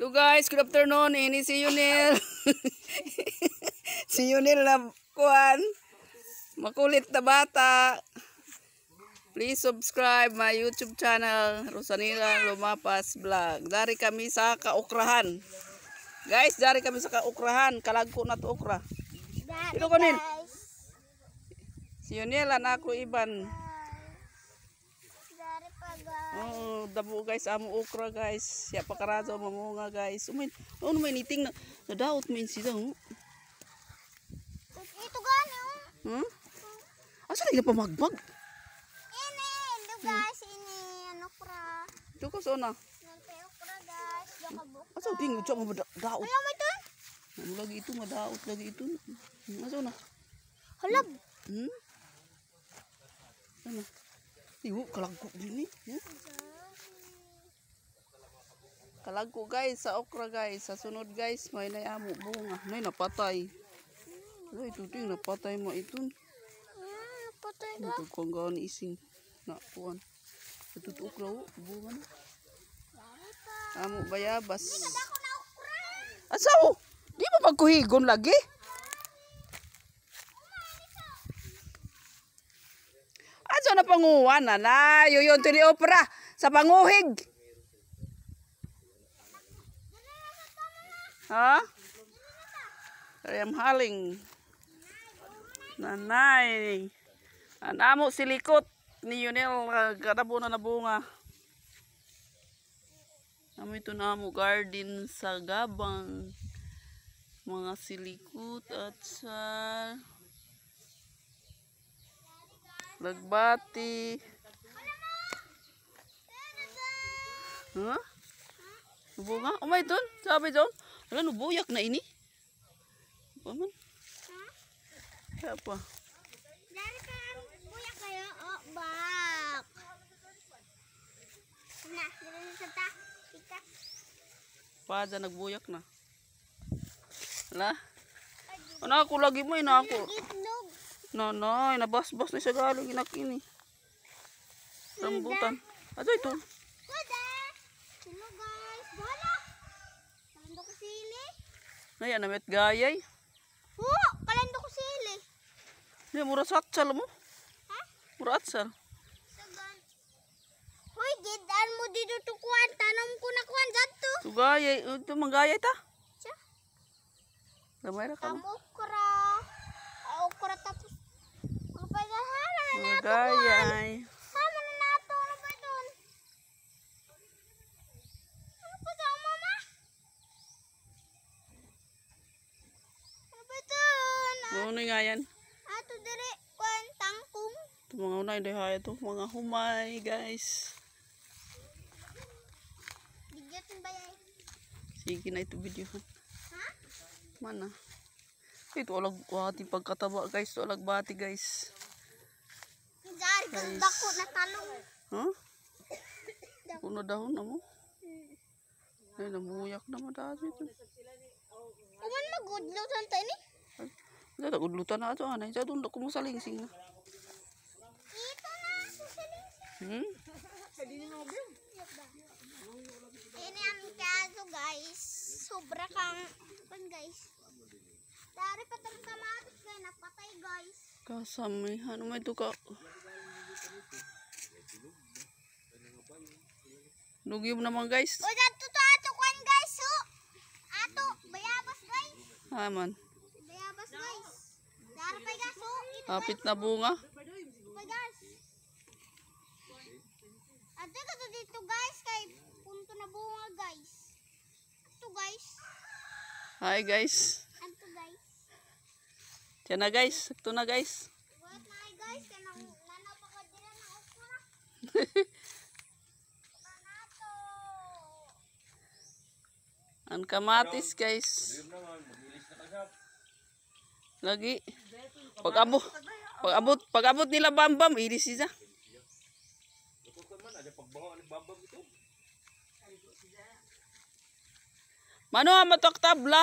So guys, good afternoon. Ini si Yunil. si Yunil na kuhan. Makulit na bata. Please subscribe my YouTube channel, Rosanila Lumapas Vlog. Dari kami sa Kaukrahan. Guys, dari kami sa Kaukrahan. Kalagko na to okra. Ito ko nin. Si Yunela na ako iban. Ang dabo guys, amo ukra guys. Siya pakarazo mamunga guys. Umin, oh no may niting na doubt main si ho. Oh. Ito gani ho. Hmm? Asa lagi pa magbag? Ini, do guys, ini ano kra. Do ko sona. Okra guys, do ka Asa ding ujo mo daot. Ayaw mo ito. Ano lagi ito madaot lagi ito. Asa na? Halab. Hmm? Ano? Iwo kalagko gini. Yeah. Kalagko guys sa okra guys. Sa sunod guys may nayamo bunga. May napatay. Ay tuting napatay mo itun. Ah, napatay ka. Ito kung ising na puan. tu okra oh, bunga Amuk bayabas. Asaw! Oh, di ba magkuhigon lagi? Unsa na panguwan na na yuyon to ni opera sa panguhig. Ha? Kaya haling. Nanay. Ang silikot ni Yunel ah, kadabo na nabunga. Amo ito na amo garden sa gabang. Mga silikot at sa Nagbati. Ha? Ubo Nubo nga? Umay oh, doon? Sabi doon? Wala, nubuyak na ini. Ba man? Ha? Kaya pa. Dari ka buyak kayo? O, bak. Na, dito sa ta. Ika. Pa, dyan nagbuyak na. Wala? Ano ako lagi mo, ina eh, ako. Ano Nanay, nabasbas na siya galing ginakini. Rambutan. Ato ito? Kada! Sino guys! Bola! Kalando ko sili. Ayan, nah, namit gayay. Oo! Kalando ko sili. Hindi, ya, mura sa atsal mo. Ha? Mura atsal. Sagan. Hoy, gidan mo dito to tukuan. Tanong ko na kuan dito. Sugayay. Eh, ito, manggayay ta? Siya? Gamay ra ka mo. Kamukor Tagayay. Ano, ano nga yan? Ato ah, dire, kwan, tangkong. Ito mga unay, dahaya ito. Mga humay, guys. Bigyatin ba yan? Sige na ito video. Ha? Mana? Ito alag bati pagkataba guys. Ito alag bati guys. Jari kan daku na tanong. Ha? Kuno dahon na mo? Ay, namuyak na madasi ito. Kuman magudlutan tayo ni? Ay, nagudlutan na ito. Anay, sa doon ako mo sa lingsing na. Ito na ako sa lingsing. Hmm? Kadini mo ba? Ini ang kaso guys. Sobra kang... Pan guys. Dari patang kamatis kayo napatay guys. Kasamihan mo ito ka... Lugyom naman guys. O dato to ato kwan guys. So, oh. ato bayabas guys. Haman. Ah, bayabas guys. Darapay guys. So, oh. Kapit na bunga. Bay guys. Ato ka to dito guys kay punto na bunga guys. Ato guys. Hi guys. Ato guys. Tiyan na guys. Ato na guys. What na guys? Kaya nang nanapakadira na ako na. Ang kamatis guys. Lagi. Pag abot, pag abot, pag abot nila bambam, ilis siya. Mano ang matok tabla?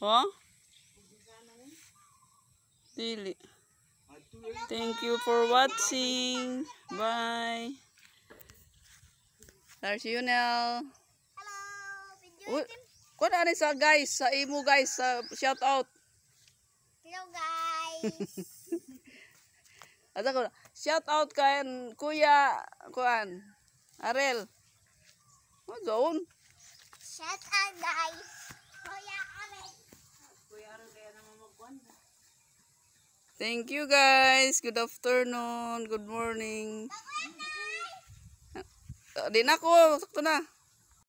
Ha? Huh? Dili. Dili. Thank you for watching. Bye. There's now. Hello. Kung ano sa guys, sa imo guys, sa shout out. Hello guys. Asa ko, shout out kay Kuya Kuan. Arel. Ano zone? Shout out guys. Thank you guys. Good afternoon. Good morning. Ah, di na ko. Sakto na.